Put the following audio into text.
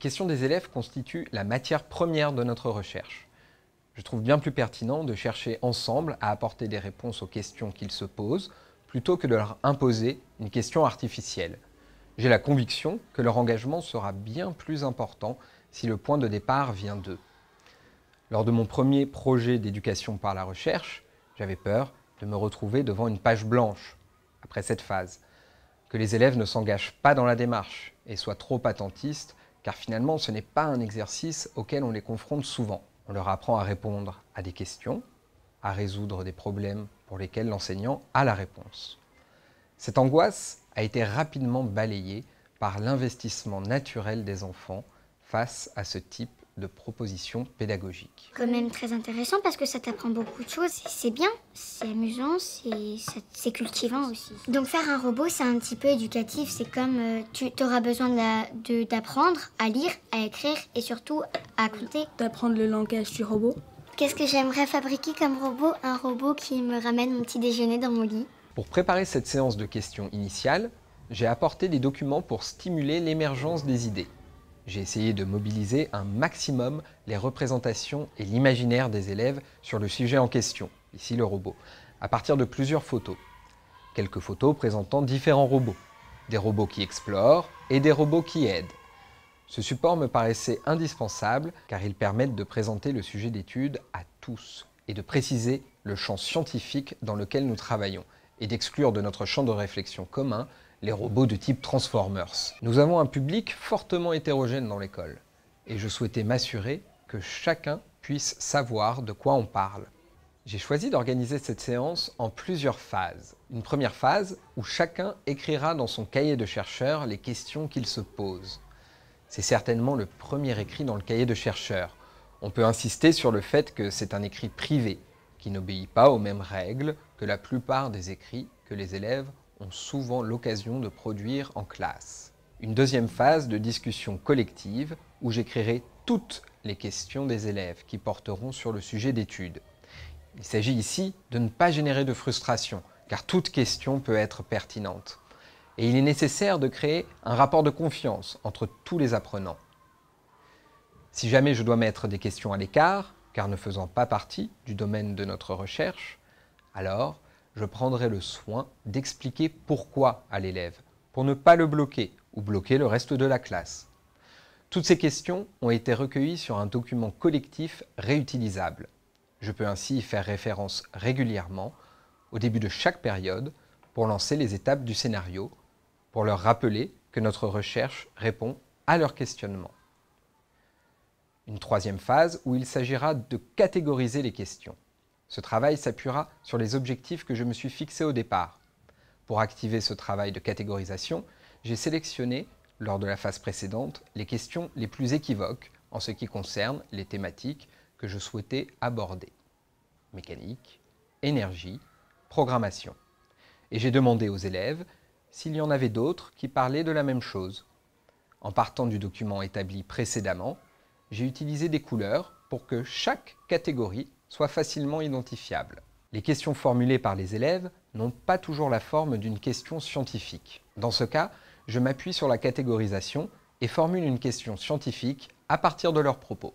question des élèves constituent la matière première de notre recherche. Je trouve bien plus pertinent de chercher ensemble à apporter des réponses aux questions qu'ils se posent, plutôt que de leur imposer une question artificielle. J'ai la conviction que leur engagement sera bien plus important si le point de départ vient d'eux. Lors de mon premier projet d'éducation par la recherche, j'avais peur de me retrouver devant une page blanche après cette phase, que les élèves ne s'engagent pas dans la démarche et soient trop attentistes car finalement ce n'est pas un exercice auquel on les confronte souvent. On leur apprend à répondre à des questions, à résoudre des problèmes pour lesquels l'enseignant a la réponse. Cette angoisse a été rapidement balayée par l'investissement naturel des enfants face à ce type de propositions pédagogiques. Quand même très intéressant parce que ça t'apprend beaucoup de choses. C'est bien, c'est amusant, c'est cultivant aussi. Donc faire un robot, c'est un petit peu éducatif. C'est comme euh, tu auras besoin d'apprendre à lire, à écrire et surtout à compter. D'apprendre le langage du robot. Qu'est-ce que j'aimerais fabriquer comme robot Un robot qui me ramène mon petit déjeuner dans mon lit. Pour préparer cette séance de questions initiales, j'ai apporté des documents pour stimuler l'émergence des idées. J'ai essayé de mobiliser un maximum les représentations et l'imaginaire des élèves sur le sujet en question, ici le robot, à partir de plusieurs photos. Quelques photos présentant différents robots, des robots qui explorent et des robots qui aident. Ce support me paraissait indispensable car ils permettent de présenter le sujet d'étude à tous et de préciser le champ scientifique dans lequel nous travaillons et d'exclure de notre champ de réflexion commun les robots de type Transformers. Nous avons un public fortement hétérogène dans l'école, et je souhaitais m'assurer que chacun puisse savoir de quoi on parle. J'ai choisi d'organiser cette séance en plusieurs phases. Une première phase où chacun écrira dans son cahier de chercheur les questions qu'il se pose. C'est certainement le premier écrit dans le cahier de chercheur. On peut insister sur le fait que c'est un écrit privé, qui n'obéit pas aux mêmes règles que la plupart des écrits que les élèves ont souvent l'occasion de produire en classe. Une deuxième phase de discussion collective où j'écrirai toutes les questions des élèves qui porteront sur le sujet d'étude. Il s'agit ici de ne pas générer de frustration, car toute question peut être pertinente. Et il est nécessaire de créer un rapport de confiance entre tous les apprenants. Si jamais je dois mettre des questions à l'écart, car ne faisant pas partie du domaine de notre recherche, alors je prendrai le soin d'expliquer pourquoi à l'élève, pour ne pas le bloquer ou bloquer le reste de la classe. Toutes ces questions ont été recueillies sur un document collectif réutilisable. Je peux ainsi y faire référence régulièrement, au début de chaque période, pour lancer les étapes du scénario, pour leur rappeler que notre recherche répond à leur questionnement. Une troisième phase où il s'agira de catégoriser les questions. Ce travail s'appuiera sur les objectifs que je me suis fixés au départ. Pour activer ce travail de catégorisation, j'ai sélectionné, lors de la phase précédente, les questions les plus équivoques en ce qui concerne les thématiques que je souhaitais aborder. Mécanique, énergie, programmation. Et j'ai demandé aux élèves s'il y en avait d'autres qui parlaient de la même chose. En partant du document établi précédemment, j'ai utilisé des couleurs pour que chaque catégorie soit facilement identifiable. Les questions formulées par les élèves n'ont pas toujours la forme d'une question scientifique. Dans ce cas, je m'appuie sur la catégorisation et formule une question scientifique à partir de leurs propos.